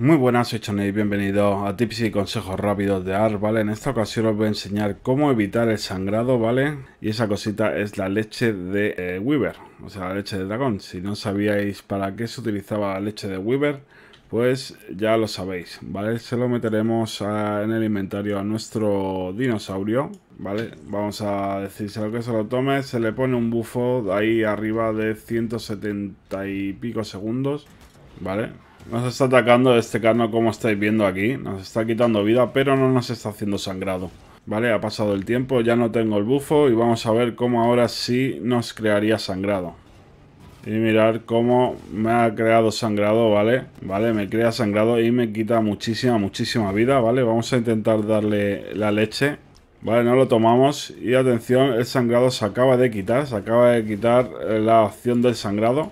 Muy buenas, soy y bienvenidos a tips y consejos rápidos de AR, ¿vale? En esta ocasión os voy a enseñar cómo evitar el sangrado, ¿vale? Y esa cosita es la leche de eh, Weaver, o sea, la leche de dragón. Si no sabíais para qué se utilizaba la leche de Weaver, pues ya lo sabéis, ¿vale? Se lo meteremos ah, en el inventario a nuestro dinosaurio, ¿vale? Vamos a lo que se lo tome, se le pone un bufo ahí arriba de 170 y pico segundos, ¿vale? Nos está atacando este carno como estáis viendo aquí. Nos está quitando vida, pero no nos está haciendo sangrado. Vale, ha pasado el tiempo, ya no tengo el bufo y vamos a ver cómo ahora sí nos crearía sangrado. Y mirar cómo me ha creado sangrado, ¿vale? Vale, me crea sangrado y me quita muchísima, muchísima vida, ¿vale? Vamos a intentar darle la leche. Vale, no lo tomamos. Y atención, el sangrado se acaba de quitar. Se acaba de quitar la opción del sangrado.